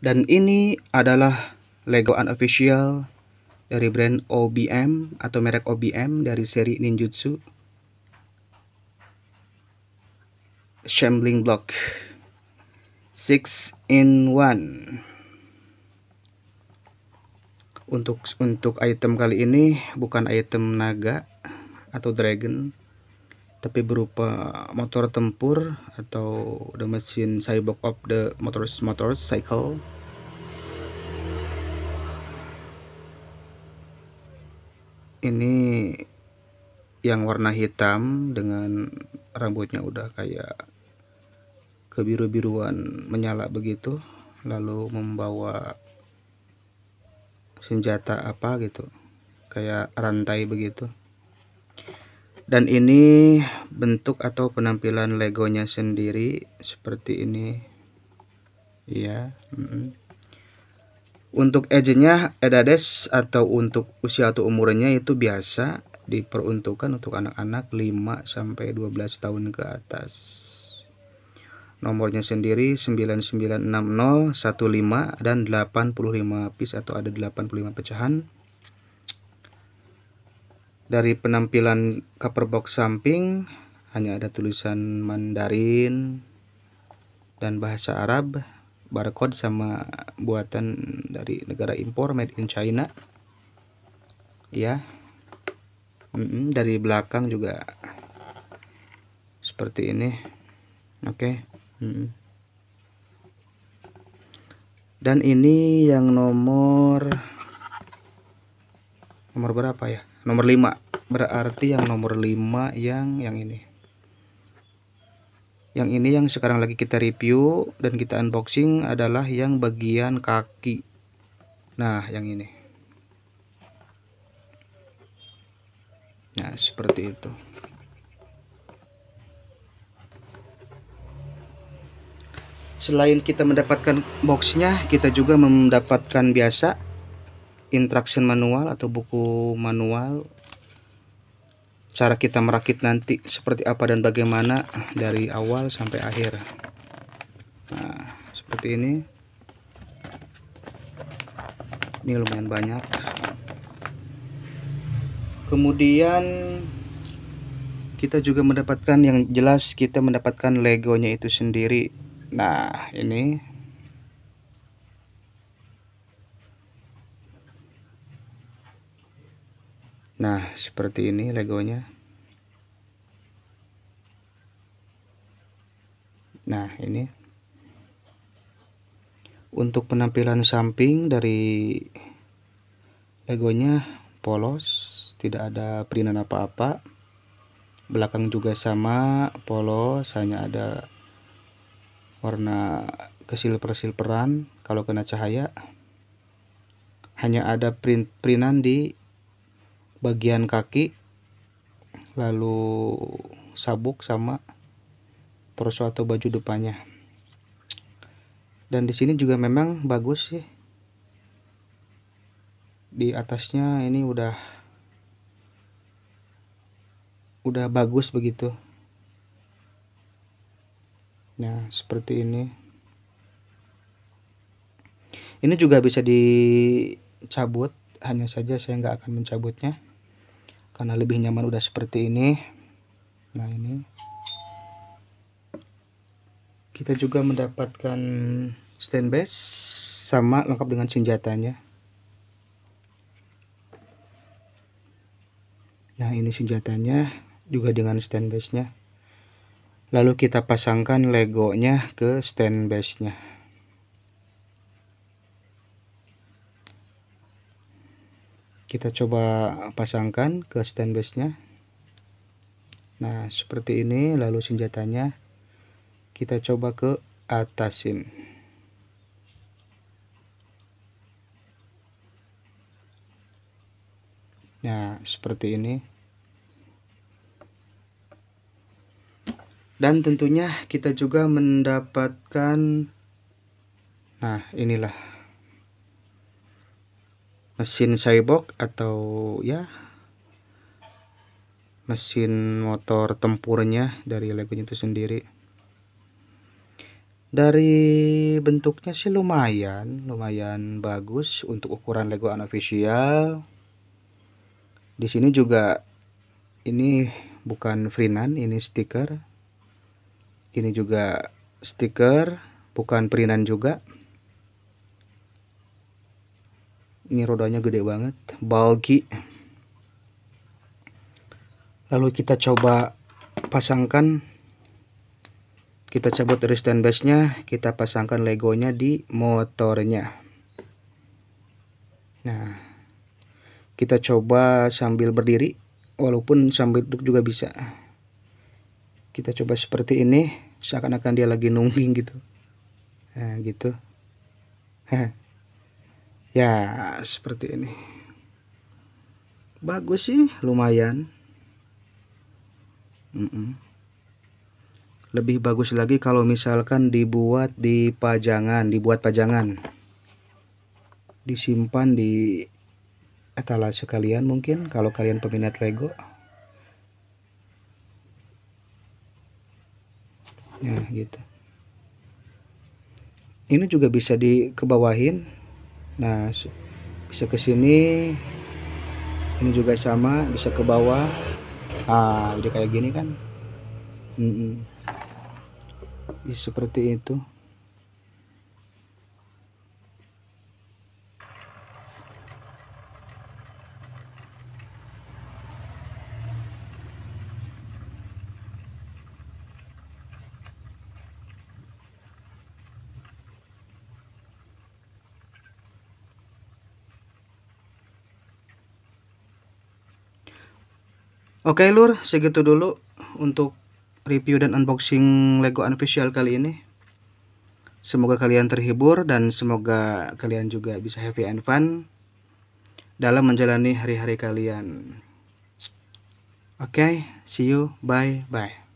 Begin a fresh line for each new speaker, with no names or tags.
Dan ini adalah Lego Unofficial dari brand OBM atau merek OBM dari seri Ninjutsu. Shambling Block Six in One. untuk untuk item kali ini bukan item naga atau dragon tapi berupa motor tempur atau the machine cyborg of the motors motors cycle ini yang warna hitam dengan rambutnya udah kayak kebiru-biruan menyala begitu lalu membawa senjata apa gitu kayak rantai begitu dan ini bentuk atau penampilan legonya sendiri seperti ini ya untuk agentnya edades atau untuk usia atau umurnya itu biasa diperuntukkan untuk anak-anak 5 sampai 12 tahun ke atas nomornya sendiri 996015 dan 85 piece atau ada 85 pecahan dari penampilan cover box samping hanya ada tulisan Mandarin dan bahasa Arab barcode sama buatan dari negara impor made in China ya mm -mm, dari belakang juga seperti ini oke okay. mm -mm. dan ini yang nomor nomor berapa ya nomor 5 berarti yang nomor 5 yang yang ini yang ini yang sekarang lagi kita review dan kita unboxing adalah yang bagian kaki nah yang ini nah seperti itu selain kita mendapatkan boxnya kita juga mendapatkan biasa instruction manual atau buku manual cara kita merakit nanti seperti apa dan bagaimana dari awal sampai akhir nah seperti ini ini lumayan banyak kemudian kita juga mendapatkan yang jelas kita mendapatkan legonya itu sendiri nah ini nah seperti ini legonya nah ini untuk penampilan samping dari legonya polos tidak ada perinan apa-apa belakang juga sama polos hanya ada warna persil peran. kalau kena cahaya hanya ada print printan di bagian kaki lalu sabuk sama terus suatu baju depannya dan di sini juga memang bagus sih di atasnya ini udah udah bagus begitu nah seperti ini ini juga bisa dicabut hanya saja saya nggak akan mencabutnya karena lebih nyaman udah seperti ini nah ini kita juga mendapatkan stand base sama lengkap dengan senjatanya nah ini senjatanya juga dengan stand base nya lalu kita pasangkan legonya ke stand base nya kita coba pasangkan ke stand base nya nah seperti ini lalu senjatanya kita coba ke atasin nah seperti ini dan tentunya kita juga mendapatkan nah inilah mesin cyborg atau ya mesin motor tempurnya dari Legonya itu sendiri dari bentuknya sih lumayan lumayan bagus untuk ukuran Lego unofficial di sini juga ini bukan freenan ini stiker ini juga stiker bukan perinan juga ini rodanya gede banget bulky lalu kita coba pasangkan kita cabut dari stand base nya kita pasangkan legonya di motornya nah kita coba sambil berdiri walaupun sambil duduk juga bisa kita coba seperti ini seakan-akan dia lagi nungging gitu nah gitu ya seperti ini bagus sih lumayan mm -mm. lebih bagus lagi kalau misalkan dibuat di pajangan dibuat pajangan disimpan di etalase kalian mungkin kalau kalian peminat Lego ya gitu ini juga bisa dikebawahin nah bisa ke sini ini juga sama bisa ke bawah ah udah kayak gini kan mm -mm. seperti itu Oke okay, lur, segitu dulu untuk review dan unboxing Lego Unofficial kali ini. Semoga kalian terhibur dan semoga kalian juga bisa happy and fun dalam menjalani hari-hari kalian. Oke, okay, see you, bye bye.